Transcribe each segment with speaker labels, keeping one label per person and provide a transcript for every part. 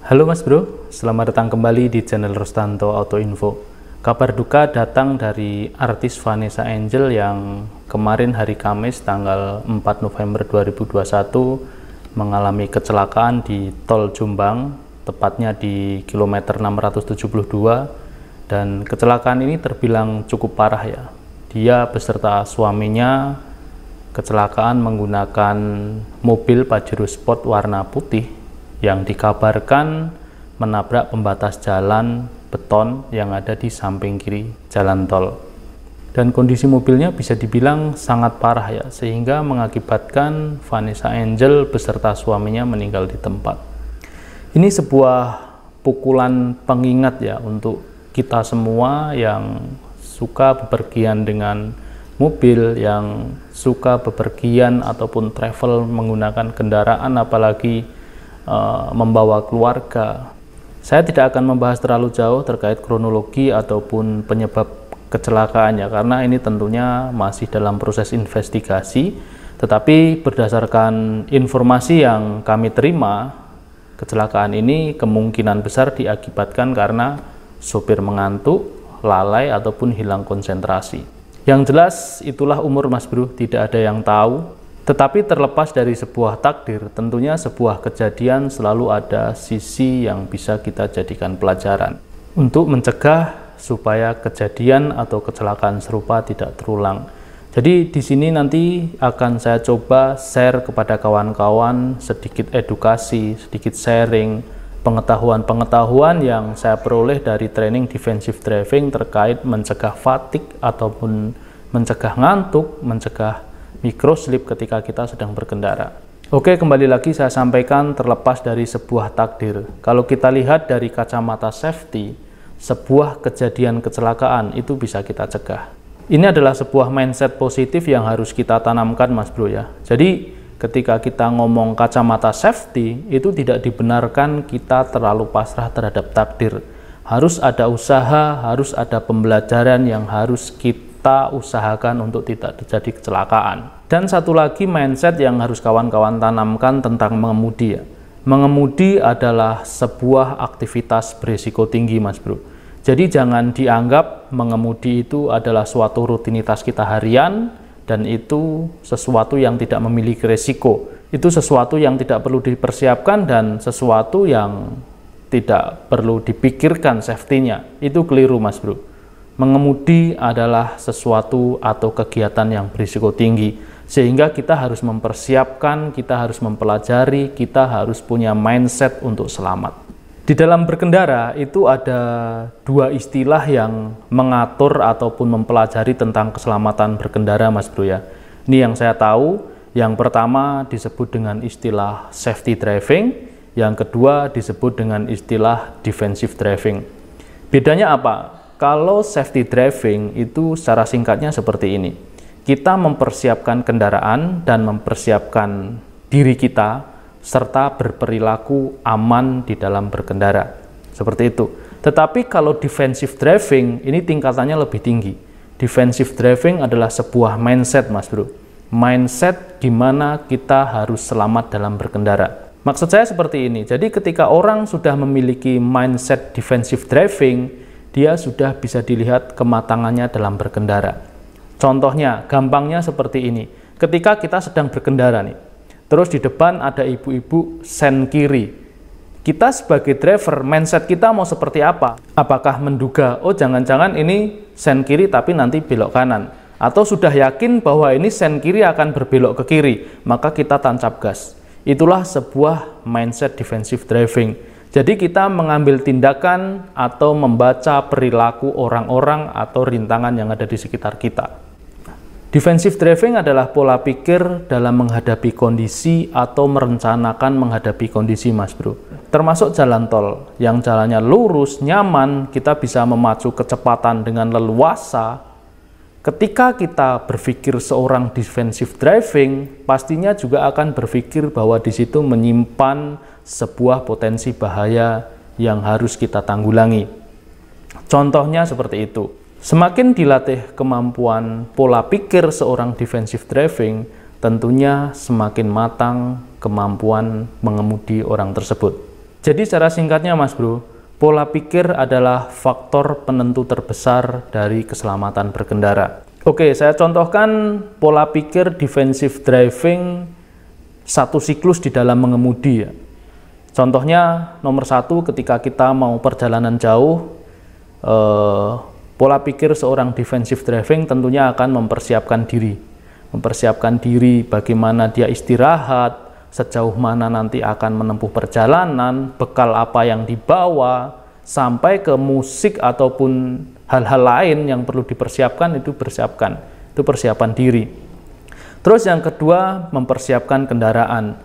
Speaker 1: Halo Mas Bro, selamat datang kembali di channel Rostanto Auto Info. Kabar duka datang dari artis Vanessa Angel yang kemarin hari Kamis tanggal 4 November 2021 mengalami kecelakaan di Tol Jombang, tepatnya di kilometer 672 dan kecelakaan ini terbilang cukup parah ya. Dia beserta suaminya kecelakaan menggunakan mobil Pajero Sport warna putih yang dikabarkan menabrak pembatas jalan beton yang ada di samping kiri jalan tol. Dan kondisi mobilnya bisa dibilang sangat parah ya, sehingga mengakibatkan Vanessa Angel beserta suaminya meninggal di tempat. Ini sebuah pukulan pengingat ya untuk kita semua yang suka bepergian dengan mobil, yang suka bepergian ataupun travel menggunakan kendaraan apalagi Eh, membawa keluarga. Saya tidak akan membahas terlalu jauh terkait kronologi ataupun penyebab kecelakaannya karena ini tentunya masih dalam proses investigasi. Tetapi berdasarkan informasi yang kami terima, kecelakaan ini kemungkinan besar diakibatkan karena sopir mengantuk, lalai ataupun hilang konsentrasi. Yang jelas itulah umur Mas Bro, tidak ada yang tahu tetapi terlepas dari sebuah takdir, tentunya sebuah kejadian selalu ada sisi yang bisa kita jadikan pelajaran untuk mencegah supaya kejadian atau kecelakaan serupa tidak terulang. Jadi di sini nanti akan saya coba share kepada kawan-kawan sedikit edukasi, sedikit sharing, pengetahuan-pengetahuan yang saya peroleh dari training defensive driving terkait mencegah fatigue ataupun mencegah ngantuk, mencegah slip ketika kita sedang berkendara. Oke, kembali lagi saya sampaikan terlepas dari sebuah takdir. Kalau kita lihat dari kacamata safety, sebuah kejadian kecelakaan itu bisa kita cegah. Ini adalah sebuah mindset positif yang harus kita tanamkan, Mas Bro ya. Jadi, ketika kita ngomong kacamata safety, itu tidak dibenarkan kita terlalu pasrah terhadap takdir. Harus ada usaha, harus ada pembelajaran yang harus kita kita usahakan untuk tidak terjadi kecelakaan. Dan satu lagi mindset yang harus kawan-kawan tanamkan tentang mengemudi ya. Mengemudi adalah sebuah aktivitas berisiko tinggi mas bro. Jadi jangan dianggap mengemudi itu adalah suatu rutinitas kita harian dan itu sesuatu yang tidak memiliki resiko. Itu sesuatu yang tidak perlu dipersiapkan dan sesuatu yang tidak perlu dipikirkan safety-nya. Itu keliru mas bro. Mengemudi adalah sesuatu atau kegiatan yang berisiko tinggi, sehingga kita harus mempersiapkan, kita harus mempelajari, kita harus punya mindset untuk selamat. Di dalam berkendara itu ada dua istilah yang mengatur ataupun mempelajari tentang keselamatan berkendara, Mas Bro ya. Ini yang saya tahu, yang pertama disebut dengan istilah safety driving, yang kedua disebut dengan istilah defensive driving. Bedanya apa? Kalau safety driving itu secara singkatnya seperti ini. Kita mempersiapkan kendaraan dan mempersiapkan diri kita serta berperilaku aman di dalam berkendara. Seperti itu. Tetapi kalau defensive driving ini tingkatannya lebih tinggi. Defensive driving adalah sebuah mindset, Mas Bro. Mindset gimana kita harus selamat dalam berkendara. Maksud saya seperti ini. Jadi ketika orang sudah memiliki mindset defensive driving, dia sudah bisa dilihat kematangannya dalam berkendara. Contohnya, gampangnya seperti ini. Ketika kita sedang berkendara nih, terus di depan ada ibu-ibu sen kiri. Kita sebagai driver, mindset kita mau seperti apa? Apakah menduga, oh jangan-jangan ini sen kiri tapi nanti belok kanan. Atau sudah yakin bahwa ini sen kiri akan berbelok ke kiri, maka kita tancap gas. Itulah sebuah mindset defensive driving jadi kita mengambil tindakan atau membaca perilaku orang-orang atau rintangan yang ada di sekitar kita. Defensive driving adalah pola pikir dalam menghadapi kondisi atau merencanakan menghadapi kondisi, Mas Bro. Termasuk jalan tol yang jalannya lurus, nyaman, kita bisa memacu kecepatan dengan leluasa Ketika kita berpikir seorang defensive driving, pastinya juga akan berpikir bahwa di situ menyimpan sebuah potensi bahaya yang harus kita tanggulangi. Contohnya seperti itu. Semakin dilatih kemampuan pola pikir seorang defensive driving, tentunya semakin matang kemampuan mengemudi orang tersebut. Jadi secara singkatnya Mas Bro, Pola pikir adalah faktor penentu terbesar dari keselamatan berkendara. Oke, saya contohkan pola pikir defensive driving satu siklus di dalam mengemudi ya. Contohnya nomor satu ketika kita mau perjalanan jauh, eh, pola pikir seorang defensive driving tentunya akan mempersiapkan diri. Mempersiapkan diri bagaimana dia istirahat, sejauh mana nanti akan menempuh perjalanan, bekal apa yang dibawa, sampai ke musik ataupun hal-hal lain yang perlu dipersiapkan itu persiapkan. Itu persiapan diri. Terus yang kedua, mempersiapkan kendaraan.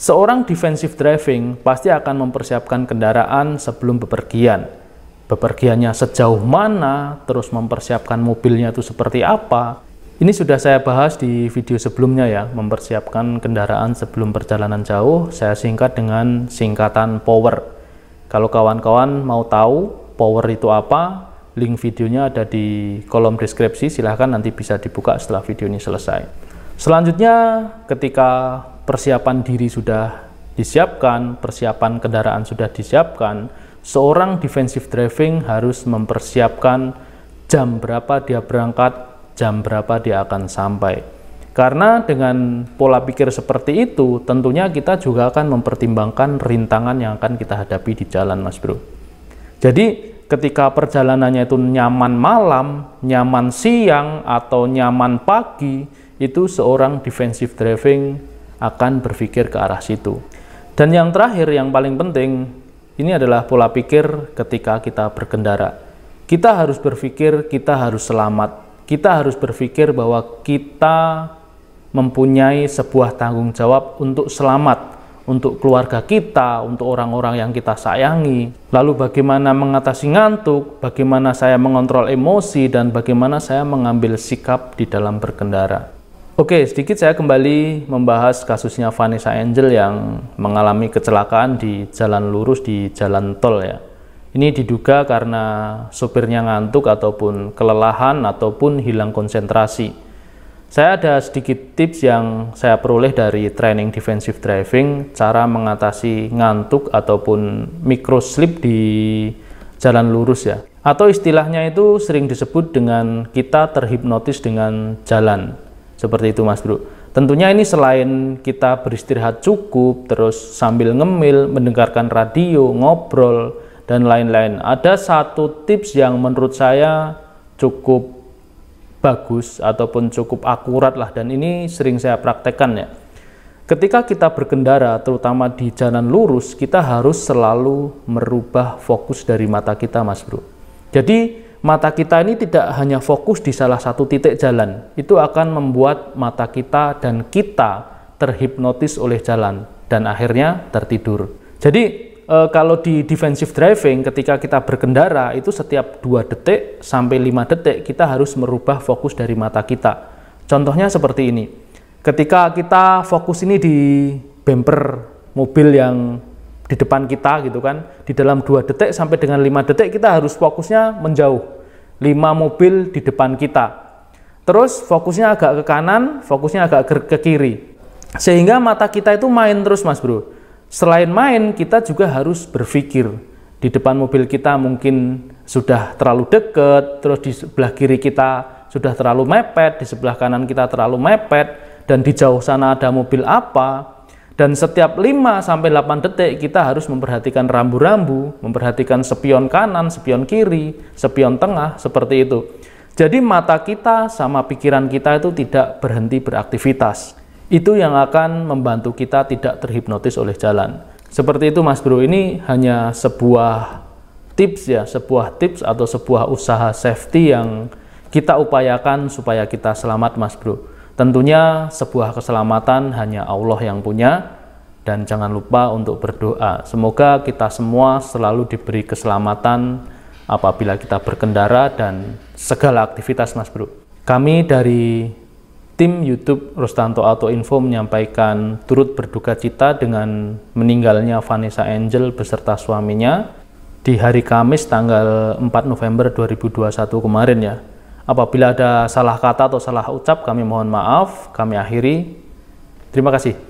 Speaker 1: Seorang defensive driving pasti akan mempersiapkan kendaraan sebelum bepergian. Bepergiannya sejauh mana, terus mempersiapkan mobilnya itu seperti apa, ini sudah saya bahas di video sebelumnya ya, mempersiapkan kendaraan sebelum perjalanan jauh, saya singkat dengan singkatan power. Kalau kawan-kawan mau tahu power itu apa, link videonya ada di kolom deskripsi, silahkan nanti bisa dibuka setelah video ini selesai. Selanjutnya, ketika persiapan diri sudah disiapkan, persiapan kendaraan sudah disiapkan, seorang defensive driving harus mempersiapkan jam berapa dia berangkat, jam berapa dia akan sampai. Karena dengan pola pikir seperti itu, tentunya kita juga akan mempertimbangkan rintangan yang akan kita hadapi di jalan, Mas Bro. Jadi, ketika perjalanannya itu nyaman malam, nyaman siang, atau nyaman pagi, itu seorang defensive driving akan berpikir ke arah situ. Dan yang terakhir, yang paling penting, ini adalah pola pikir ketika kita berkendara. Kita harus berpikir, kita harus selamat, kita harus berpikir bahwa kita mempunyai sebuah tanggung jawab untuk selamat untuk keluarga kita, untuk orang-orang yang kita sayangi. Lalu bagaimana mengatasi ngantuk, bagaimana saya mengontrol emosi, dan bagaimana saya mengambil sikap di dalam berkendara. Oke, sedikit saya kembali membahas kasusnya Vanessa Angel yang mengalami kecelakaan di jalan lurus di jalan tol ya. Ini diduga karena sopirnya ngantuk ataupun kelelahan ataupun hilang konsentrasi. Saya ada sedikit tips yang saya peroleh dari training defensive driving, cara mengatasi ngantuk ataupun micro sleep di jalan lurus ya. Atau istilahnya itu sering disebut dengan kita terhipnotis dengan jalan. Seperti itu Mas Bro. Tentunya ini selain kita beristirahat cukup, terus sambil ngemil, mendengarkan radio, ngobrol, dan lain-lain. Ada satu tips yang menurut saya cukup bagus ataupun cukup akurat lah dan ini sering saya praktekkan ya. Ketika kita berkendara terutama di jalan lurus kita harus selalu merubah fokus dari mata kita Mas Bro. Jadi mata kita ini tidak hanya fokus di salah satu titik jalan. Itu akan membuat mata kita dan kita terhipnotis oleh jalan dan akhirnya tertidur. Jadi e, kalau di defensive driving ketika kita berkendara itu setiap 2 detik sampai 5 detik kita harus merubah fokus dari mata kita. Contohnya seperti ini. Ketika kita fokus ini di bumper mobil yang di depan kita gitu kan, di dalam 2 detik sampai dengan 5 detik kita harus fokusnya menjauh. 5 mobil di depan kita. Terus fokusnya agak ke kanan, fokusnya agak ke kiri. Sehingga mata kita itu main terus Mas Bro Selain main, kita juga harus berpikir. Di depan mobil kita mungkin sudah terlalu dekat, terus di sebelah kiri kita sudah terlalu mepet, di sebelah kanan kita terlalu mepet, dan di jauh sana ada mobil apa. Dan setiap 5 sampai 8 detik kita harus memperhatikan rambu-rambu, memperhatikan spion kanan, spion kiri, spion tengah, seperti itu. Jadi mata kita sama pikiran kita itu tidak berhenti beraktivitas. Itu yang akan membantu kita tidak terhipnotis oleh jalan. Seperti itu Mas Bro, ini hanya sebuah tips ya, sebuah tips atau sebuah usaha safety yang kita upayakan supaya kita selamat Mas Bro. Tentunya sebuah keselamatan hanya Allah yang punya dan jangan lupa untuk berdoa. Semoga kita semua selalu diberi keselamatan apabila kita berkendara dan segala aktivitas Mas Bro. Kami dari Tim YouTube Rustanto Auto Info menyampaikan turut berduka cita dengan meninggalnya Vanessa Angel beserta suaminya di hari Kamis tanggal 4 November 2021 kemarin ya. Apabila ada salah kata atau salah ucap kami mohon maaf, kami akhiri. Terima kasih.